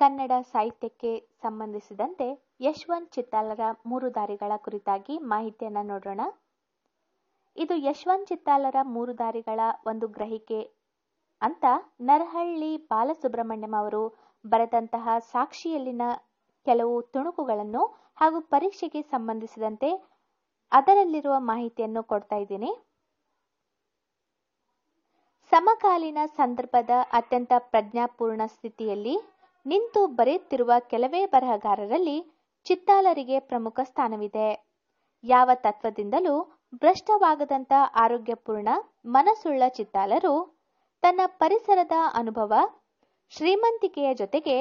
ಕನ್ನಡ ಸಾಹಿತ್ಯಕ್ಕೆ ಸಂಬಂಧಿಸಿದಂತೆ ಯಶವಂತ್ ಚಿತ್ತಾಲರ ಮೂರು ದಾರಿಗಳ ಕುರಿತಾಗಿ ಮಾಹಿತಿಯನ್ನು ನೋಡೋಣ ಇದು ಯಶವಂತ್ ಚಿತ್ತಾಲರ ಮೂರು ದಾರಿಗಳ ಒಂದು ಗ್ರಹಿಕೆ ಅಂತ ನರಹಳ್ಳಿ ಬಾಲಸುಬ್ರಹ್ಮಣ್ಯಂ ಅವರು ಬರೆದಂತಹ ಸಾಕ್ಷಿಯಲ್ಲಿನ ಕೆಲವು ತುಣುಕುಗಳನ್ನು ಹಾಗೂ ಪರೀಕ್ಷೆಗೆ ಸಂಬಂಧಿಸಿದಂತೆ ಅದರಲ್ಲಿರುವ ಮಾಹಿತಿಯನ್ನು ಕೊಡ್ತಾ ಇದ್ದೀನಿ ಸಮಕಾಲೀನ ಸಂದರ್ಭದ ಅತ್ಯಂತ ಪ್ರಜ್ಞಾಪೂರ್ಣ ಸ್ಥಿತಿಯಲ್ಲಿ ನಿಂತು ಬರೆಯುತ್ತಿರುವ ಕೆಲವೇ ಬರಹಗಾರರಲ್ಲಿ ಚಿತ್ತಾಲರಿಗೆ ಪ್ರಮುಖ ಸ್ಥಾನವಿದೆ ಯಾವ ತತ್ವದಿಂದಲೂ ಭ್ರಷ್ಟವಾಗದಂಥ ಆರೋಗ್ಯಪೂರ್ಣ ಮನಸ್ಸುಳ್ಳ ಚಿತ್ತಾಲರು ತನ್ನ ಪರಿಸರದ ಅನುಭವ ಶ್ರೀಮಂತಿಕೆಯ ಜೊತೆಗೆ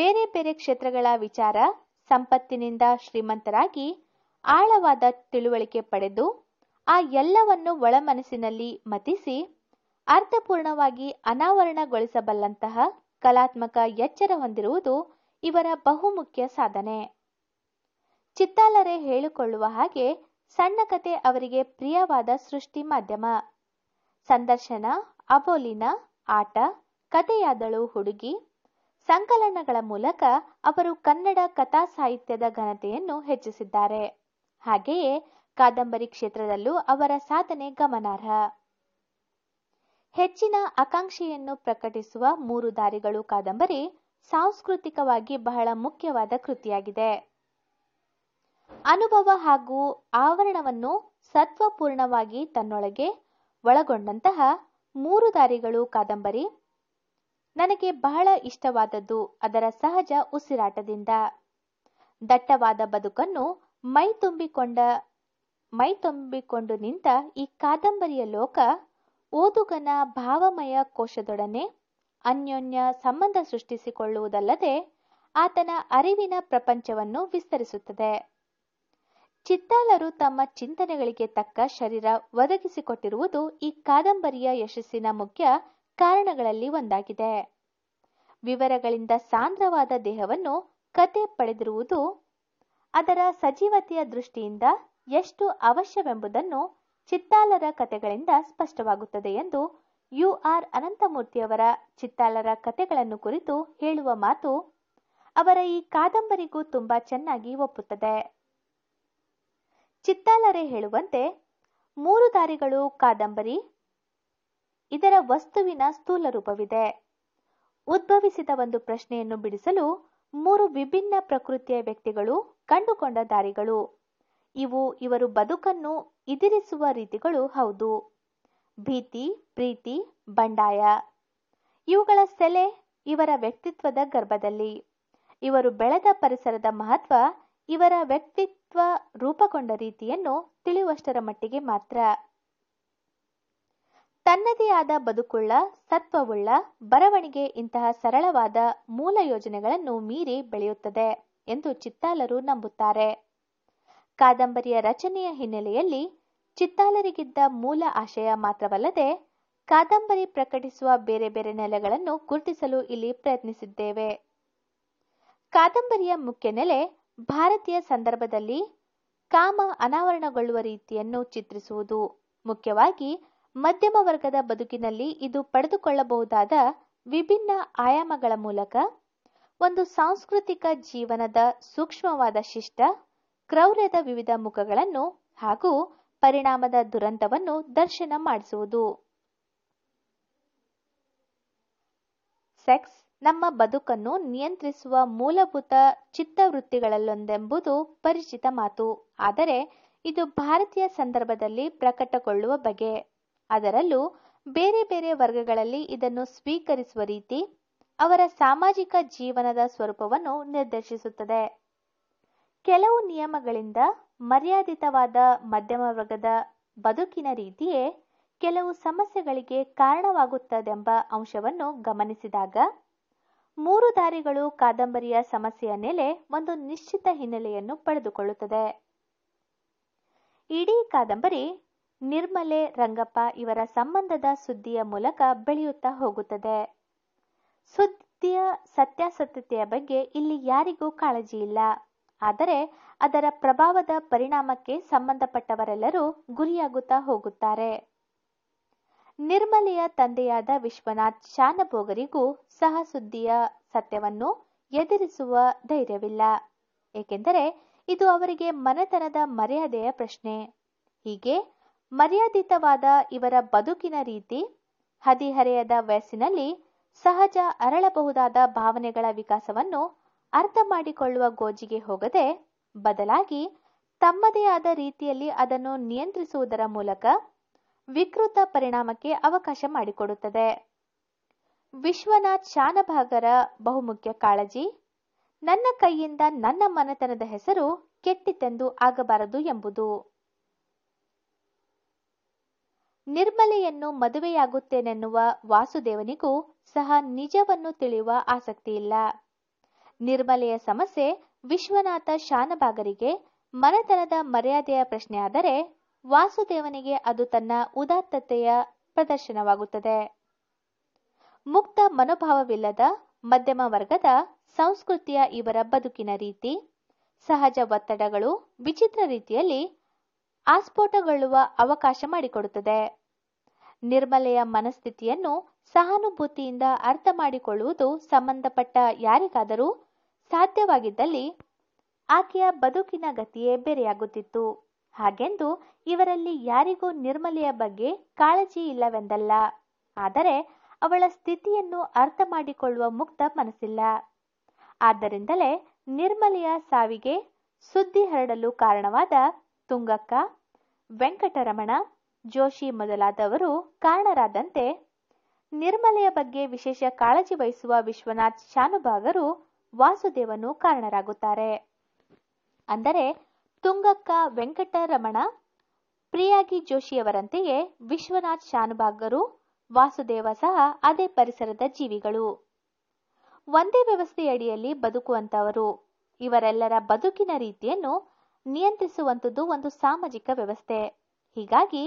ಬೇರೆ ಬೇರೆ ಕ್ಷೇತ್ರಗಳ ವಿಚಾರ ಸಂಪತ್ತಿನಿಂದ ಶ್ರೀಮಂತರಾಗಿ ಆಳವಾದ ತಿಳುವಳಿಕೆ ಪಡೆದು ಆ ಎಲ್ಲವನ್ನು ಒಳಮನಸ್ಸಿನಲ್ಲಿ ಮತಿಸಿ ಅರ್ಥಪೂರ್ಣವಾಗಿ ಅನಾವರಣಗೊಳಿಸಬಲ್ಲಂತಹ ಕಲಾತ್ಮಕ ಎಚ್ಚರ ಹೊಂದಿರುವುದು ಇವರ ಬಹುಮುಖ್ಯ ಸಾಧನೆ ಚಿತ್ತಾಲರೆ ಹೇಳಿಕೊಳ್ಳುವ ಹಾಗೆ ಸಣ್ಣ ಕತೆ ಅವರಿಗೆ ಪ್ರಿಯವಾದ ಸೃಷ್ಟಿ ಮಾಧ್ಯಮ ಸಂದರ್ಶನ ಅಬೋಲಿನ ಆಟ ಕತೆಯಾದಳು ಹುಡುಗಿ ಸಂಕಲನಗಳ ಮೂಲಕ ಅವರು ಕನ್ನಡ ಕಥಾ ಸಾಹಿತ್ಯದ ಘನತೆಯನ್ನು ಹೆಚ್ಚಿಸಿದ್ದಾರೆ ಹಾಗೆಯೇ ಕಾದಂಬರಿ ಕ್ಷೇತ್ರದಲ್ಲೂ ಅವರ ಸಾಧನೆ ಗಮನಾರ್ಹ ಹೆಚ್ಚಿನ ಆಕಾಂಕ್ಷೆಯನ್ನು ಪ್ರಕಟಿಸುವ ಮೂರು ದಾರಿಗಳು ಕಾದಂಬರಿ ಸಾಂಸ್ಕೃತಿಕವಾಗಿ ಬಹಳ ಮುಖ್ಯವಾದ ಕೃತಿಯಾಗಿದೆ ಅನುಭವ ಹಾಗೂ ಆವರಣವನ್ನು ಸತ್ವಪೂರ್ಣವಾಗಿ ತನ್ನೊಳಗೆ ಒಳಗೊಂಡಂತಹ ಮೂರು ದಾರಿಗಳು ಕಾದಂಬರಿ ನನಗೆ ಬಹಳ ಇಷ್ಟವಾದದ್ದು ಅದರ ಸಹಜ ಉಸಿರಾಟದಿಂದ ದಟ್ಟವಾದ ಬದುಕನ್ನು ಮೈ ತುಂಬಿಕೊಂಡ ಮೈ ತುಂಬಿಕೊಂಡು ನಿಂತ ಈ ಕಾದಂಬರಿಯ ಲೋಕ ಓದುಗನ ಭಾವಮಯ ಕೋಶದೊಡನೆ ಅನ್ಯೋನ್ಯ ಸಂಬಂಧ ಸೃಷ್ಟಿಸಿಕೊಳ್ಳುವುದಲ್ಲದೆ ಆತನ ಅರಿವಿನ ಪ್ರಪಂಚವನ್ನು ವಿಸ್ತರಿಸುತ್ತದೆ ಚಿತ್ತಾಲರು ತಮ್ಮ ಚಿಂತನೆಗಳಿಗೆ ತಕ್ಕ ಶರೀರ ಒದಗಿಸಿಕೊಟ್ಟಿರುವುದು ಈ ಕಾದಂಬರಿಯ ಯಶಸ್ಸಿನ ಮುಖ್ಯ ಕಾರಣಗಳಲ್ಲಿ ಒಂದಾಗಿದೆ ವಿವರಗಳಿಂದ ಸಾಂದ್ರವಾದ ದೇಹವನ್ನು ಕತೆ ಪಡೆದಿರುವುದು ಅದರ ಸಜೀವತೆಯ ದೃಷ್ಟಿಯಿಂದ ಎಷ್ಟು ಅವಶ್ಯವೆಂಬುದನ್ನು ಚಿತ್ತಾಲರ ಕಥೆಗಳಿಂದ ಸ್ಪಷ್ಟವಾಗುತ್ತದೆ ಎಂದು ಯು ಆರ್ ಅನಂತಮೂರ್ತಿಯವರ ಚಿತ್ತಾಲರ ಕಥೆಗಳನ್ನು ಕುರಿತು ಹೇಳುವ ಮಾತು ಅವರ ಈ ಕಾದಂಬರಿಗೂ ತುಂಬಾ ಚೆನ್ನಾಗಿ ಒಪ್ಪುತ್ತದೆ ಚಿತ್ತಾಲರೆ ಹೇಳುವಂತೆ ಮೂರು ದಾರಿಗಳು ಕಾದಂಬರಿ ಇದರ ವಸ್ತುವಿನ ಸ್ಥೂಲ ರೂಪವಿದೆ ಉದ್ಭವಿಸಿದ ಒಂದು ಪ್ರಶ್ನೆಯನ್ನು ಬಿಡಿಸಲು ಮೂರು ವಿಭಿನ್ನ ಪ್ರಕೃತಿಯ ವ್ಯಕ್ತಿಗಳು ಕಂಡುಕೊಂಡ ದಾರಿಗಳು ಇವು ಇವರು ಬದುಕನ್ನು ಇದಿರಿಸುವ ರೀತಿಗಳು ಹೌದು ಭೀತಿ ಪ್ರೀತಿ ಬಂಡಾಯ ಇವುಗಳ ಸೆಲೆ ಇವರ ವ್ಯಕ್ತಿತ್ವದ ಗರ್ಭದಲ್ಲಿ ಇವರು ಬೆಳೆದ ಪರಿಸರದ ಮಹತ್ವ ಇವರ ವ್ಯಕ್ತಿತ್ವ ರೂಪಗೊಂಡ ರೀತಿಯನ್ನು ತಿಳಿಯುವಷ್ಟರ ಮಟ್ಟಿಗೆ ಮಾತ್ರ ತನ್ನದೇ ಆದ ಬದುಕುಳ್ಳ ಸತ್ವವುಳ್ಳ ಬರವಣಿಗೆ ಇಂತಹ ಸರಳವಾದ ಮೂಲ ಯೋಜನೆಗಳನ್ನು ಮೀರಿ ಬೆಳೆಯುತ್ತದೆ ಎಂದು ಚಿತ್ತಾಲರು ನಂಬುತ್ತಾರೆ ಕಾದಂಬರಿಯ ರಚನೆಯ ಹಿನ್ನೆಲೆಯಲ್ಲಿ ಚಿತ್ತಾಲರಿಗಿದ್ದ ಮೂಲ ಆಶಯ ಮಾತ್ರವಲ್ಲದೆ ಕಾದಂಬರಿ ಪ್ರಕಟಿಸುವ ಬೇರೆ ಬೇರೆ ನೆಲೆಗಳನ್ನು ಗುರುತಿಸಲು ಇಲ್ಲಿ ಪ್ರಯತ್ನಿಸಿದ್ದೇವೆ ಕಾದಂಬರಿಯ ಮುಖ್ಯ ನೆಲೆ ಭಾರತೀಯ ಸಂದರ್ಭದಲ್ಲಿ ಕಾಮ ಅನಾವರಣಗೊಳ್ಳುವ ರೀತಿಯನ್ನು ಚಿತ್ರಿಸುವುದು ಮುಖ್ಯವಾಗಿ ಮಧ್ಯಮ ವರ್ಗದ ಬದುಕಿನಲ್ಲಿ ಇದು ಪಡೆದುಕೊಳ್ಳಬಹುದಾದ ವಿಭಿನ್ನ ಆಯಾಮಗಳ ಮೂಲಕ ಒಂದು ಸಾಂಸ್ಕೃತಿಕ ಜೀವನದ ಸೂಕ್ಷ್ಮವಾದ ಶಿಷ್ಟ ಕ್ರೌರ್ಯದ ವಿವಿಧ ಮುಖಗಳನ್ನು ಹಾಗೂ ಪರಿಣಾಮದ ದುರಂತವನ್ನು ದರ್ಶನ ಮಾಡಿಸುವುದು ಸೆಕ್ಸ್ ನಮ್ಮ ಬದುಕನ್ನು ನಿಯಂತ್ರಿಸುವ ಮೂಲಭೂತ ಚಿತ್ತವೃತ್ತಿಗಳಲ್ಲೊಂದೆಂಬುದು ಪರಿಚಿತ ಮಾತು ಆದರೆ ಇದು ಭಾರತೀಯ ಸಂದರ್ಭದಲ್ಲಿ ಪ್ರಕಟಗೊಳ್ಳುವ ಬಗೆ ಅದರಲ್ಲೂ ಬೇರೆ ಬೇರೆ ವರ್ಗಗಳಲ್ಲಿ ಇದನ್ನು ಸ್ವೀಕರಿಸುವ ರೀತಿ ಅವರ ಸಾಮಾಜಿಕ ಜೀವನದ ಸ್ವರೂಪವನ್ನು ನಿರ್ದೇಶಿಸುತ್ತದೆ ಕೆಲವು ನಿಯಮಗಳಿಂದ ಮರ್ಯಾದಿತವಾದ ಮಧ್ಯಮ ವರ್ಗದ ಬದುಕಿನ ರೀತಿಯೇ ಕೆಲವು ಸಮಸ್ಯೆಗಳಿಗೆ ಕಾರಣವಾಗುತ್ತದೆಂಬ ಅಂಶವನ್ನು ಗಮನಿಸಿದಾಗ ಮೂರು ದಾರಿಗಳು ಕಾದಂಬರಿಯ ಸಮಸ್ಯೆಯ ಮೇಲೆ ಒಂದು ನಿಶ್ಚಿತ ಹಿನ್ನೆಲೆಯನ್ನು ಪಡೆದುಕೊಳ್ಳುತ್ತದೆ ಇಡೀ ಕಾದಂಬರಿ ನಿರ್ಮಲೆ ರಂಗಪ್ಪ ಇವರ ಸಂಬಂಧದ ಸುದ್ದಿಯ ಮೂಲಕ ಬೆಳೆಯುತ್ತಾ ಹೋಗುತ್ತದೆ ಸುದ್ದಿಯ ಸತ್ಯಾಸತ್ಯತೆಯ ಬಗ್ಗೆ ಇಲ್ಲಿ ಯಾರಿಗೂ ಕಾಳಜಿ ಇಲ್ಲ ಆದರೆ ಅದರ ಪ್ರಭಾವದ ಪರಿಣಾಮಕ್ಕೆ ಸಂಬಂಧಪಟ್ಟವರೆಲ್ಲರೂ ಗುರಿಯಾಗುತ್ತಾ ಹೋಗುತ್ತಾರೆ ನಿರ್ಮಲೆಯ ತಂದೆಯಾದ ವಿಶ್ವನಾಥ್ ಶಾನಭೋಗರಿಗೂ ಸಹ ಸುದ್ದಿಯ ಸತ್ಯವನ್ನು ಎದುರಿಸುವ ಧೈರ್ಯವಿಲ್ಲ ಏಕೆಂದರೆ ಇದು ಅವರಿಗೆ ಮನೆತನದ ಮರ್ಯಾದೆಯ ಪ್ರಶ್ನೆ ಹೀಗೆ ಮರ್ಯಾದಿತವಾದ ಇವರ ಬದುಕಿನ ರೀತಿ ಹದಿಹರೆಯದ ವಯಸ್ಸಿನಲ್ಲಿ ಸಹಜ ಅರಳಬಹುದಾದ ಭಾವನೆಗಳ ವಿಕಾಸವನ್ನು ಅರ್ಥ ಮಾಡಿಕೊಳ್ಳುವ ಗೋಜಿಗೆ ಹೋಗದೆ ಬದಲಾಗಿ ತಮ್ಮದೇ ಆದ ರೀತಿಯಲ್ಲಿ ಅದನ್ನು ನಿಯಂತ್ರಿಸುವುದರ ಮೂಲಕ ವಿಕೃತ ಪರಿಣಾಮಕ್ಕೆ ಅವಕಾಶ ಮಾಡಿಕೊಡುತ್ತದೆ ವಿಶ್ವನಾಥ್ ಶಾನಭಾಗರ ಬಹುಮುಖ್ಯ ಕಾಳಜಿ ನನ್ನ ಕೈಯಿಂದ ನನ್ನ ಮನೆತನದ ಹೆಸರು ಕೆಟ್ಟಿತೆಂದು ಆಗಬಾರದು ಎಂಬುದು ನಿರ್ಮಲೆಯನ್ನು ಮದುವೆಯಾಗುತ್ತೇನೆನ್ನುವ ವಾಸುದೇವನಿಗೂ ಸಹ ನಿಜವನ್ನು ತಿಳಿಯುವ ಆಸಕ್ತಿ ಇಲ್ಲ ನಿರ್ಮಲೆಯ ಸಮಸ್ಯೆ ವಿಶ್ವನಾಥ ಶಾನಭಾಗರಿಗೆ ಮನೆತನದ ಮರ್ಯಾದೆಯ ಪ್ರಶ್ನೆಯಾದರೆ ವಾಸುದೇವನಿಗೆ ಅದು ತನ್ನ ಉದಾತ್ತತೆಯ ಪ್ರದರ್ಶನವಾಗುತ್ತದೆ ಮುಕ್ತ ಮನೋಭಾವವಿಲ್ಲದ ಮಧ್ಯಮ ವರ್ಗದ ಸಂಸ್ಕೃತಿಯ ಇವರ ಬದುಕಿನ ರೀತಿ ಸಹಜ ಒತ್ತಡಗಳು ವಿಚಿತ್ರ ರೀತಿಯಲ್ಲಿ ಆಸ್ಫೋಟಗೊಳ್ಳುವ ಅವಕಾಶ ಮಾಡಿಕೊಡುತ್ತದೆ ನಿರ್ಮಲೆಯ ಮನಸ್ಥಿತಿಯನ್ನು ಸಹಾನುಭೂತಿಯಿಂದ ಅರ್ಥ ಮಾಡಿಕೊಳ್ಳುವುದು ಸಂಬಂಧಪಟ್ಟ ಯಾರಿಗಾದರೂ ಸಾಧ್ಯವಾಗಿದ್ದಲ್ಲಿ ಆಕೆಯ ಬದುಕಿನ ಗತಿಯೇ ಬೇರೆಯಾಗುತ್ತಿತ್ತು ಹಾಗೆಂದು ಇವರಲ್ಲಿ ಯಾರಿಗೂ ನಿರ್ಮಲೆಯ ಬಗ್ಗೆ ಕಾಳಜಿ ಇಲ್ಲವೆಂದಲ್ಲ ಆದರೆ ಅವಳ ಸ್ಥಿತಿಯನ್ನು ಅರ್ಥ ಮಾಡಿಕೊಳ್ಳುವ ಮುಕ್ತ ಮನಸ್ಸಿಲ್ಲ ಆದ್ದರಿಂದಲೇ ನಿರ್ಮಲೆಯ ಸಾವಿಗೆ ಸುದ್ದಿ ಹರಡಲು ಕಾರಣವಾದ ತುಂಗಕ್ಕ ವೆಂಕಟರಮಣ ಜೋಶಿ ಮೊದಲಾದವರು ಕಾರಣರಾದಂತೆ ನಿರ್ಮಲೆಯ ಬಗ್ಗೆ ವಿಶೇಷ ಕಾಳಜಿ ವಹಿಸುವ ವಿಶ್ವನಾಥ್ ಶಾನುಭಾಗರು ವಾಸುದೇವನು ಕಾರಣರಾಗುತ್ತಾರೆ ಅಂದರೆ ತುಂಗಕ್ಕ ವೆಂಕಟರಮಣ ಪ್ರಿಯಾಗಿ ಜೋಶಿಯವರಂತೆಯೇ ವಿಶ್ವನಾಥ್ ಶಾನುಭಾಗರು ವಾಸುದೇವ ಸಹ ಅದೇ ಪರಿಸರದ ಜೀವಿಗಳು ಒಂದೇ ವ್ಯವಸ್ಥೆಯಡಿಯಲ್ಲಿ ಬದುಕುವಂತವರು ಇವರೆಲ್ಲರ ಬದುಕಿನ ರೀತಿಯನ್ನು ನಿಯಂತ್ರಿಸುವಂಥದ್ದು ಒಂದು ಸಾಮಾಜಿಕ ವ್ಯವಸ್ಥೆ ಹೀಗಾಗಿ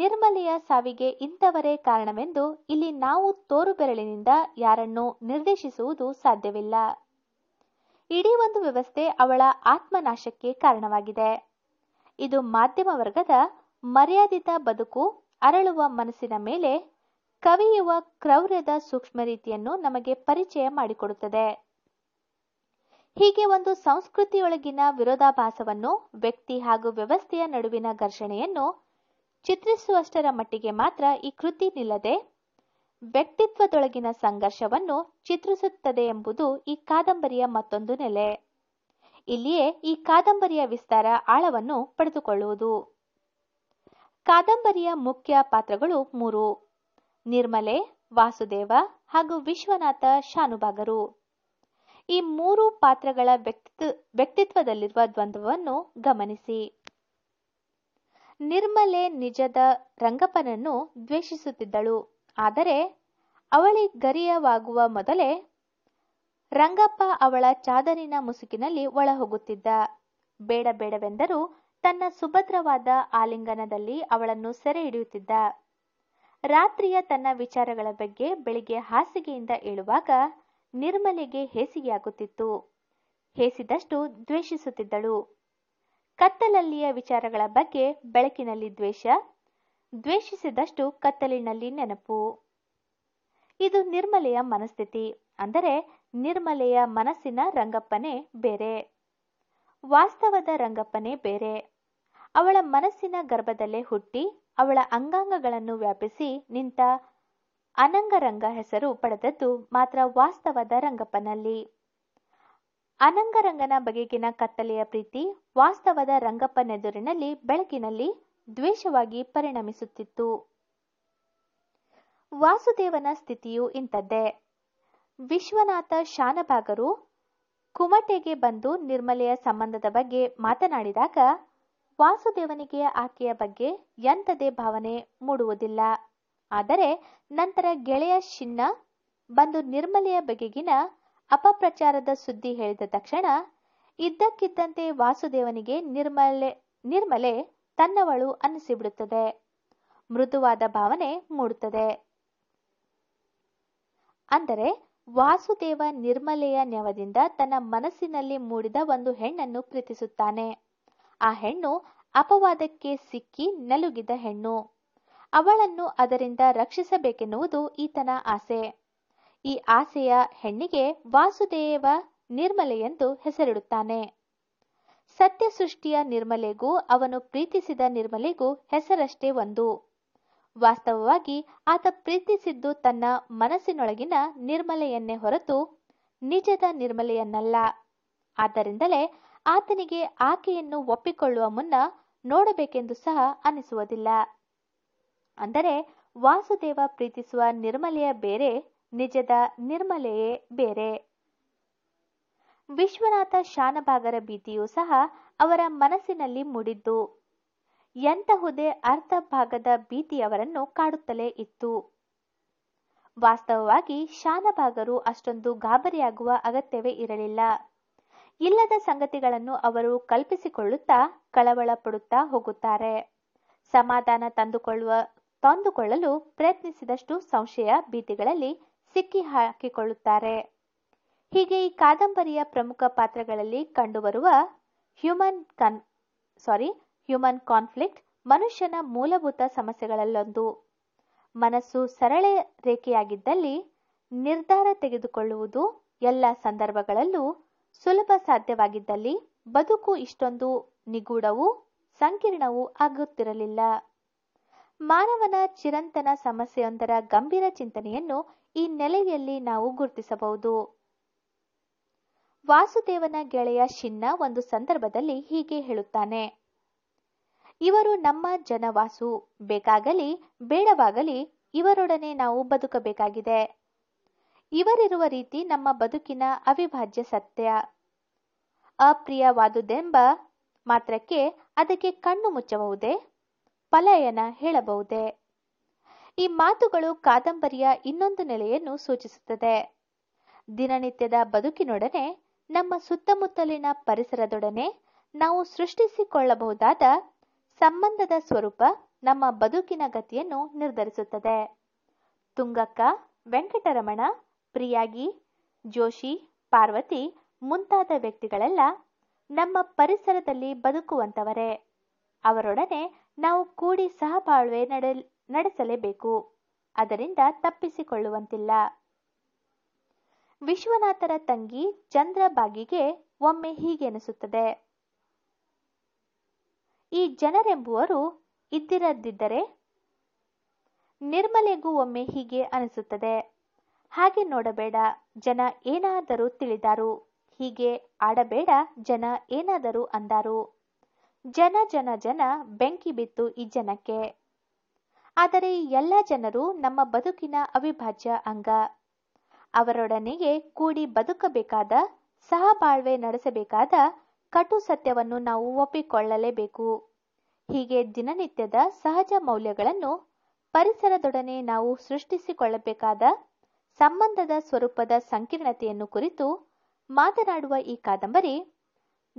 ನಿರ್ಮಲೆಯ ಸಾವಿಗೆ ಇಂಥವರೇ ಕಾರಣವೆಂದು ಇಲ್ಲಿ ನಾವು ತೋರುಬೆರಳಿನಿಂದ ಯಾರನ್ನು ನಿರ್ದೇಶಿಸುವುದು ಸಾಧ್ಯವಿಲ್ಲ ಇಡೀ ಒಂದು ವ್ಯವಸ್ಥೆ ಅವಳ ಆತ್ಮನಾಶಕ್ಕೆ ಕಾರಣವಾಗಿದೆ ಇದು ಮಾಧ್ಯಮ ವರ್ಗದ ಮರ್ಯಾದಿತ ಬದುಕು ಅರಳುವ ಮನಸ್ಸಿನ ಮೇಲೆ ಕವಿಯುವ ಕ್ರೌರ್ಯದ ಸೂಕ್ಷ್ಮ ರೀತಿಯನ್ನು ನಮಗೆ ಪರಿಚಯ ಮಾಡಿಕೊಡುತ್ತದೆ ಹೀಗೆ ಒಂದು ಸಂಸ್ಕೃತಿಯೊಳಗಿನ ವಿರೋಧಾಭಾಸವನ್ನು ವ್ಯಕ್ತಿ ಹಾಗೂ ವ್ಯವಸ್ಥೆಯ ನಡುವಿನ ಘರ್ಷಣೆಯನ್ನು ಚಿತ್ರಿಸುವಷ್ಟರ ಮಟ್ಟಿಗೆ ಮಾತ್ರ ಈ ಕೃತಿ ನಿಲ್ಲದೆ ವ್ಯಕ್ತಿತ್ವದೊಳಗಿನ ಸಂಘರ್ಷವನ್ನು ಚಿತ್ರಿಸುತ್ತದೆ ಎಂಬುದು ಈ ಕಾದಂಬರಿಯ ಮತ್ತೊಂದು ನೆಲೆ ಇಲ್ಲಿಯೇ ಈ ಕಾದಂಬರಿಯ ವಿಸ್ತಾರ ಆಳವನ್ನು ಪಡೆದುಕೊಳ್ಳುವುದು ಕಾದಂಬರಿಯ ಮುಖ್ಯ ಪಾತ್ರಗಳು ಮೂರು ನಿರ್ಮಲೆ ವಾಸುದೇವ ಹಾಗೂ ವಿಶ್ವನಾಥ ಶಾನುಭಾಗರು ಈ ಮೂರು ಪಾತ್ರಗಳ ವ್ಯಕ್ತಿತ್ವ ವ್ಯಕ್ತಿತ್ವದಲ್ಲಿರುವ ದ್ವಂದ್ವವನ್ನು ಗಮನಿಸಿ ನಿರ್ಮಲೆ ನಿಜದ ರಂಗಪ್ಪನನ್ನು ದ್ವೇಷಿಸುತ್ತಿದ್ದಳು ಆದರೆ ಅವಳಿ ಗರಿಯವಾಗುವ ಮೊದಲೇ ರಂಗಪ್ಪ ಅವಳ ಚಾದರಿನ ಮುಸುಕಿನಲ್ಲಿ ಒಳಹೋಗುತ್ತಿದ್ದ ಬೇಡ ಬೇಡವೆಂದರೂ ತನ್ನ ಸುಭದ್ರವಾದ ಆಲಿಂಗನದಲ್ಲಿ ಅವಳನ್ನು ಸೆರೆ ಹಿಡಿಯುತ್ತಿದ್ದ ರಾತ್ರಿಯ ತನ್ನ ವಿಚಾರಗಳ ಬಗ್ಗೆ ಬೆಳಿಗ್ಗೆ ಹಾಸಿಗೆಯಿಂದ ಏಳುವಾಗ ನಿರ್ಮಲೆಗೆ ಹೇಸಿಗೆಯಾಗುತ್ತಿತ್ತು ಹೇಸಿದಷ್ಟು ದ್ವೇಷಿಸುತ್ತಿದ್ದಳು ಕತ್ತಲಲ್ಲಿಯ ವಿಚಾರಗಳ ಬಗ್ಗೆ ಬೆಳಕಿನಲ್ಲಿ ದ್ವೇಷ ದ್ವೇಷಿಸಿದಷ್ಟು ಕತ್ತಲಿನಲ್ಲಿ ನೆನಪು ಇದು ನಿರ್ಮಲೆಯ ಮನಸ್ಥಿತಿ ಅಂದರೆ ನಿರ್ಮಲೆಯ ಮನಸ್ಸಿನ ರಂಗಪ್ಪನೇ ಬೇರೆ ವಾಸ್ತವದ ರಂಗಪ್ಪನೇ ಬೇರೆ ಅವಳ ಮನಸ್ಸಿನ ಗರ್ಭದಲ್ಲೇ ಹುಟ್ಟಿ ಅವಳ ಅಂಗಾಂಗಗಳನ್ನು ವ್ಯಾಪಿಸಿ ನಿಂತ ಅನಂಗರಂಗ ಹೆಸರು ಪಡೆದದ್ದು ಮಾತ್ರ ವಾಸ್ತವದ ರಂಗಪ್ಪನಲ್ಲಿ ಅನಂಗರಂಗನ ಬಗೆಗಿನ ಕತ್ತಲೆಯ ಪ್ರೀತಿ ವಾಸ್ತವದ ರಂಗಪ್ಪನೆದುರಿನಲ್ಲಿ ಬೆಳಕಿನಲ್ಲಿ ದ್ವೇಷವಾಗಿ ಪರಿಣಮಿಸುತ್ತಿತ್ತು ವಾಸುದೇವನ ಸ್ಥಿತಿಯು ಇಂಥದ್ದೇ ವಿಶ್ವನಾಥ ಶಾನಭಾಗರು ಕುಮಟೆಗೆ ಬಂದು ನಿರ್ಮಲೆಯ ಸಂಬಂಧದ ಬಗ್ಗೆ ಮಾತನಾಡಿದಾಗ ವಾಸುದೇವನಿಗೆ ಆಕೆಯ ಬಗ್ಗೆ ಎಂಥದೇ ಭಾವನೆ ಮೂಡುವುದಿಲ್ಲ ಆದರೆ ನಂತರ ಗೆಳೆಯ ಶಿನ್ನ ಬಂದು ನಿರ್ಮಲೆಯ ಬಗೆಗಿನ ಅಪಪ್ರಚಾರದ ಸುದ್ದಿ ಹೇಳಿದ ತಕ್ಷಣ ಇದ್ದಕ್ಕಿದ್ದಂತೆ ವಾಸುದೇವನಿಗೆ ನಿರ್ಮಲೆ ನಿರ್ಮಲೆ ತನ್ನವಳು ಅನ್ನಿಸಿಬಿಡುತ್ತದೆ ಮೃದುವಾದ ಭಾವನೆ ಮೂಡುತ್ತದೆ ಅಂದರೆ ವಾಸುದೇವ ನಿರ್ಮಲೆಯ ನೆವದಿಂದ ತನ್ನ ಮನಸ್ಸಿನಲ್ಲಿ ಮೂಡಿದ ಒಂದು ಹೆಣ್ಣನ್ನು ಪ್ರೀತಿಸುತ್ತಾನೆ ಆ ಹೆಣ್ಣು ಅಪವಾದಕ್ಕೆ ಸಿಕ್ಕಿ ನಲುಗಿದ ಹೆಣ್ಣು ಅವಳನ್ನು ಅದರಿಂದ ರಕ್ಷಿಸಬೇಕೆನ್ನುವುದು ಈತನ ಆಸೆ ಈ ಆಸೆಯ ಹೆಣ್ಣಿಗೆ ವಾಸುದೇವ ನಿರ್ಮಲೆಯೆಂದು ಹೆಸರಿಡುತ್ತಾನೆ ಸತ್ಯಸೃಷ್ಟಿಯ ನಿರ್ಮಲೆಗೂ ಅವನು ಪ್ರೀತಿಸಿದ ನಿರ್ಮಲೆಗೂ ಹೆಸರಷ್ಟೇ ಒಂದು ವಾಸ್ತವವಾಗಿ ಆತ ಪ್ರೀತಿಸಿದ್ದು ತನ್ನ ಮನಸ್ಸಿನೊಳಗಿನ ನಿರ್ಮಲೆಯನ್ನೇ ಹೊರತು ನಿಜದ ನಿರ್ಮಲೆಯನ್ನಲ್ಲ ಆದ್ದರಿಂದಲೇ ಆತನಿಗೆ ಆಕೆಯನ್ನು ಒಪ್ಪಿಕೊಳ್ಳುವ ಮುನ್ನ ನೋಡಬೇಕೆಂದು ಸಹ ಅನಿಸುವುದಿಲ್ಲ ಅಂದರೆ ವಾಸುದೇವ ಪ್ರೀತಿಸುವ ನಿರ್ಮಲೆಯ ಬೇರೆ ನಿಜದ ನಿರ್ಮಲೆಯೇ ಬೇರೆ ವಿಶ್ವನಾಥ ಶಾನಭಾಗರ ಭೀತಿಯೂ ಸಹ ಅವರ ಮನಸ್ಸಿನಲ್ಲಿ ಮೂಡಿದ್ದು ಎಂತಹುದೇ ಅರ್ಧ ಭಾಗದ ಅವರನ್ನು ಕಾಡುತ್ತಲೇ ಇತ್ತು ವಾಸ್ತವವಾಗಿ ಶಾನಭಾಗರು ಅಷ್ಟೊಂದು ಗಾಬರಿಯಾಗುವ ಅಗತ್ಯವೇ ಇರಲಿಲ್ಲ ಇಲ್ಲದ ಸಂಗತಿಗಳನ್ನು ಅವರು ಕಲ್ಪಿಸಿಕೊಳ್ಳುತ್ತಾ ಕಳವಳ ಹೋಗುತ್ತಾರೆ ಸಮಾಧಾನ ತಂದುಕೊಳ್ಳುವ ತಂದುಕೊಳ್ಳಲು ಪ್ರಯತ್ನಿಸಿದಷ್ಟು ಸಂಶಯ ಭೀತಿಗಳಲ್ಲಿ ಸಿಕ್ಕಿ ಹಾಕಿಕೊಳ್ಳುತ್ತಾರೆ ಹೀಗೆ ಈ ಕಾದಂಬರಿಯ ಪ್ರಮುಖ ಪಾತ್ರಗಳಲ್ಲಿ ಕಂಡುಬರುವ ಹ್ಯೂಮನ್ ಕನ್ ಸಾರಿ ಹ್ಯೂಮನ್ ಕಾನ್ಫ್ಲಿಕ್ಟ್ ಮನುಷ್ಯನ ಮೂಲಭೂತ ಸಮಸ್ಯೆಗಳಲ್ಲೊಂದು ಮನಸ್ಸು ಸರಳ ರೇಖೆಯಾಗಿದ್ದಲ್ಲಿ ನಿರ್ಧಾರ ತೆಗೆದುಕೊಳ್ಳುವುದು ಎಲ್ಲ ಸಂದರ್ಭಗಳಲ್ಲೂ ಸುಲಭ ಸಾಧ್ಯವಾಗಿದ್ದಲ್ಲಿ ಬದುಕು ಇಷ್ಟೊಂದು ನಿಗೂಢವೂ ಸಂಕೀರ್ಣವೂ ಆಗುತ್ತಿರಲಿಲ್ಲ ಮಾನವನ ಚಿರಂತನ ಸಮಸ್ಯೆಯೊಂದರ ಗಂಭೀರ ಚಿಂತನೆಯನ್ನು ಈ ನೆಲೆಯಲ್ಲಿ ನಾವು ಗುರುತಿಸಬಹುದು ವಾಸುದೇವನ ಗೆಳೆಯ ಶಿನ್ನ ಒಂದು ಸಂದರ್ಭದಲ್ಲಿ ಹೀಗೆ ಹೇಳುತ್ತಾನೆ ಇವರು ನಮ್ಮ ಜನವಾಸು ಬೇಕಾಗಲಿ ಬೇಡವಾಗಲಿ ಇವರೊಡನೆ ನಾವು ಬದುಕಬೇಕಾಗಿದೆ ಇವರಿರುವ ರೀತಿ ನಮ್ಮ ಬದುಕಿನ ಅವಿಭಾಜ್ಯ ಸತ್ಯ ಅಪ್ರಿಯವಾದುದೆಂಬ ಮಾತ್ರಕ್ಕೆ ಅದಕ್ಕೆ ಕಣ್ಣು ಮುಚ್ಚಬಹುದೇ ಪಲಯನ ಹೇಳಬಹುದೇ ಈ ಮಾತುಗಳು ಕಾದಂಬರಿಯ ಇನ್ನೊಂದು ನೆಲೆಯನ್ನು ಸೂಚಿಸುತ್ತದೆ ದಿನನಿತ್ಯದ ಬದುಕಿನೊಡನೆ ನಮ್ಮ ಸುತ್ತಮುತ್ತಲಿನ ಪರಿಸರದೊಡನೆ ನಾವು ಸೃಷ್ಟಿಸಿಕೊಳ್ಳಬಹುದಾದ ಸಂಬಂಧದ ಸ್ವರೂಪ ನಮ್ಮ ಬದುಕಿನ ಗತಿಯನ್ನು ನಿರ್ಧರಿಸುತ್ತದೆ ತುಂಗಕ್ಕ ವೆಂಕಟರಮಣ ಪ್ರಿಯಾಗಿ ಜೋಶಿ ಪಾರ್ವತಿ ಮುಂತಾದ ವ್ಯಕ್ತಿಗಳೆಲ್ಲ ನಮ್ಮ ಪರಿಸರದಲ್ಲಿ ಬದುಕುವಂತವರೇ ಅವರೊಡನೆ ನಾವು ಕೂಡಿ ಸಹಬಾಳ್ವೆ ನಡೆ ನಡೆಸಲೇಬೇಕು ಅದರಿಂದ ತಪ್ಪಿಸಿಕೊಳ್ಳುವಂತಿಲ್ಲ ವಿಶ್ವನಾಥರ ತಂಗಿ ಚಂದ್ರಬಾಗಿಗೆ ಒಮ್ಮೆ ಹೀಗೆನಿಸುತ್ತದೆ ಈ ಜನರೆಂಬುವರು ಇದ್ದಿರದಿದ್ದರೆ ನಿರ್ಮಲೆಗೂ ಒಮ್ಮೆ ಹೀಗೆ ಅನಿಸುತ್ತದೆ ಹಾಗೆ ನೋಡಬೇಡ ಜನ ಏನಾದರೂ ತಿಳಿದಾರು ಹೀಗೆ ಆಡಬೇಡ ಜನ ಏನಾದರೂ ಅಂದಾರು ಜನ ಜನ ಜನ ಬೆಂಕಿ ಬಿತ್ತು ಈ ಜನಕ್ಕೆ ಆದರೆ ಎಲ್ಲ ಜನರು ನಮ್ಮ ಬದುಕಿನ ಅವಿಭಾಜ್ಯ ಅಂಗ ಅವರೊಡನೆಗೆ ಕೂಡಿ ಬದುಕಬೇಕಾದ ಸಹಬಾಳ್ವೆ ನಡೆಸಬೇಕಾದ ಕಟು ಸತ್ಯವನ್ನು ನಾವು ಒಪ್ಪಿಕೊಳ್ಳಲೇಬೇಕು ಹೀಗೆ ದಿನನಿತ್ಯದ ಸಹಜ ಮೌಲ್ಯಗಳನ್ನು ಪರಿಸರದೊಡನೆ ನಾವು ಸೃಷ್ಟಿಸಿಕೊಳ್ಳಬೇಕಾದ ಸಂಬಂಧದ ಸ್ವರೂಪದ ಸಂಕೀರ್ಣತೆಯನ್ನು ಕುರಿತು ಮಾತನಾಡುವ ಈ ಕಾದಂಬರಿ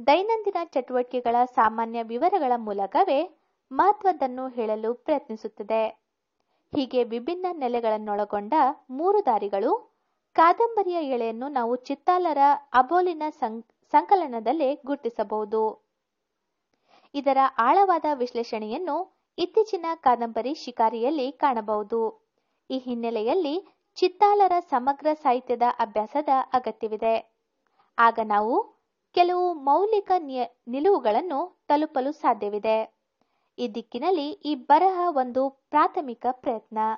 ದೈನಂದಿನ ಚಟುವಟಿಕೆಗಳ ಸಾಮಾನ್ಯ ವಿವರಗಳ ಮೂಲಕವೇ ಮಹತ್ವದನ್ನು ಹೇಳಲು ಪ್ರಯತ್ನಿಸುತ್ತದೆ ಹೀಗೆ ವಿಭಿನ್ನ ನೆಲೆಗಳನ್ನೊಳಗೊಂಡ ಮೂರು ದಾರಿಗಳು ಕಾದಂಬರಿಯ ಎಳೆಯನ್ನು ನಾವು ಚಿತ್ತಾಲರ ಅಬೋಲಿನ ಸಂಕಲನದಲ್ಲಿ ಗುರುತಿಸಬಹುದು ಇದರ ಆಳವಾದ ವಿಶ್ಲೇಷಣೆಯನ್ನು ಇತ್ತೀಚಿನ ಕಾದಂಬರಿ ಶಿಕಾರಿಯಲ್ಲಿ ಕಾಣಬಹುದು ಈ ಹಿನ್ನೆಲೆಯಲ್ಲಿ ಚಿತ್ತಾಲರ ಸಮಗ್ರ ಸಾಹಿತ್ಯದ ಅಭ್ಯಾಸದ ಅಗತ್ಯವಿದೆ ಆಗ ನಾವು ಕೆಲವು ಮೌಲಿಕ ನಿಲುವುಗಳನ್ನು ತಲುಪಲು ಸಾಧ್ಯವಿದೆ ಈ ದಿಕ್ಕಿನಲ್ಲಿ ಈ ಬರಹ ಒಂದು ಪ್ರಾಥಮಿಕ ಪ್ರಯತ್ನ